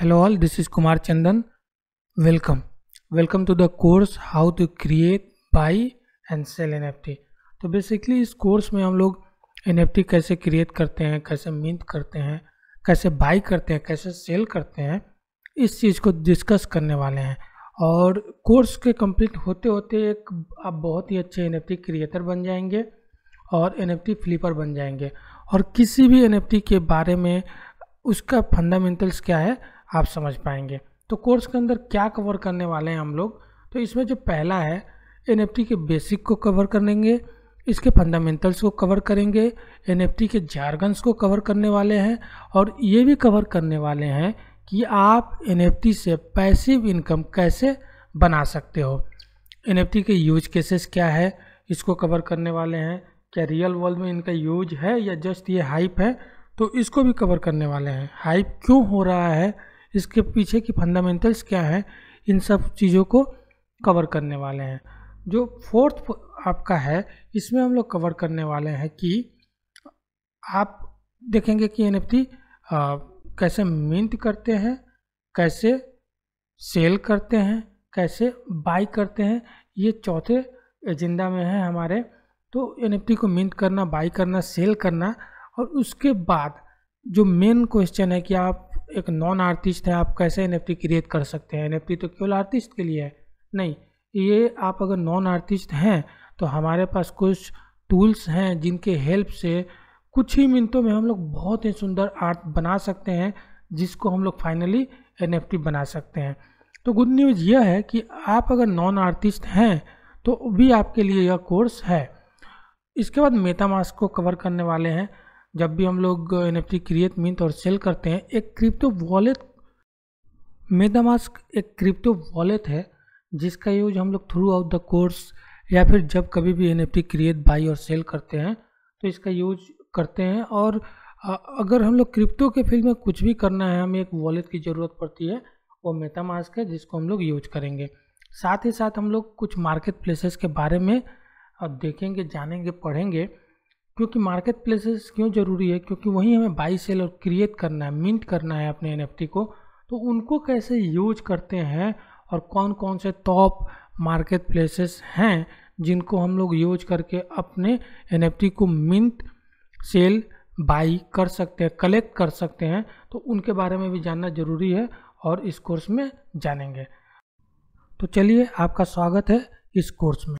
hello all this is kumar chandan welcome welcome to the course how to create buy and sell nft तो basically इस course में हम लोग N कैसे create करते हैं कैसे मिंट करते हैं कैसे बाई करते हैं कैसे सेल करते हैं इस चीज़ को डिस्कस करने वाले हैं और कोर्स के कंप्लीट होते होते एक आप बहुत ही अच्छे एन क्रिएटर बन जाएंगे और एन फ्लिपर बन जाएंगे और किसी भी एन के बारे में उसका फंडामेंटल्स क्या है आप समझ पाएंगे तो कोर्स के अंदर क्या कवर करने वाले हैं हम लोग तो इसमें जो पहला है एन के बेसिक को कवर करेंगे इसके फंडामेंटल्स को कवर करेंगे एन के जारगन्स को कवर करने वाले हैं और ये भी कवर करने वाले हैं कि आप एन से पैसिव इनकम कैसे बना सकते हो एन के यूज केसेस क्या है इसको कवर करने वाले हैं क्या रियल वर्ल्ड में इनका यूज है या जस्ट ये हाइप है तो इसको भी कवर करने वाले हैं हाइप क्यों हो रहा है इसके पीछे की फंडामेंटल्स क्या है इन सब चीज़ों को कवर करने वाले हैं जो फोर्थ आपका है इसमें हम लोग कवर करने वाले हैं कि आप देखेंगे कि एन कैसे मिंट करते हैं कैसे सेल करते हैं कैसे बाई करते हैं ये चौथे एजेंडा में है हमारे तो एन को मिंट करना बाई करना सेल करना और उसके बाद जो मेन क्वेश्चन है कि आप एक नॉन आर्टिस्ट है आप कैसे एन क्रिएट कर सकते हैं एन तो केवल आर्टिस्ट के लिए है नहीं ये आप अगर नॉन आर्टिस्ट हैं तो हमारे पास कुछ टूल्स हैं जिनके हेल्प से कुछ ही मिनटों में हम लोग बहुत ही सुंदर आर्ट बना सकते हैं जिसको हम लोग फाइनली एन बना सकते हैं तो गुड न्यूज़ यह है कि आप अगर नॉन आर्टिस्ट हैं तो भी आपके लिए यह कोर्स है इसके बाद मेटामास्क को कवर करने वाले हैं जब भी हम लोग एन एफ क्रिएट मिंट और सेल करते हैं एक क्रिप्टो वॉलेट मेदामास्क एक क्रिप्टो वॉलेट है जिसका यूज हम लोग थ्रू आउट द कोर्स या फिर जब कभी भी एन एफ क्रिएट बाई और सेल करते हैं तो इसका यूज करते हैं और अगर हम लोग क्रिप्टो के फील्ड में कुछ भी करना है हमें एक वॉलेट की ज़रूरत पड़ती है वो मेटामास्क है जिसको हम लोग यूज करेंगे साथ ही साथ हम लोग कुछ मार्केट प्लेसेस के बारे में देखेंगे जानेंगे पढ़ेंगे क्योंकि मार्केट प्लेसेस क्यों ज़रूरी है क्योंकि वहीं हमें बाई सेल और क्रिएट करना है मिंट करना है अपने एन को तो उनको कैसे यूज करते हैं और कौन कौन से टॉप मार्केट प्लेसेस हैं जिनको हम लोग यूज करके अपने एन को मिंट सेल बाई कर सकते हैं कलेक्ट कर सकते हैं तो उनके बारे में भी जानना ज़रूरी है और इस कोर्स में जानेंगे तो चलिए आपका स्वागत है इस कोर्स में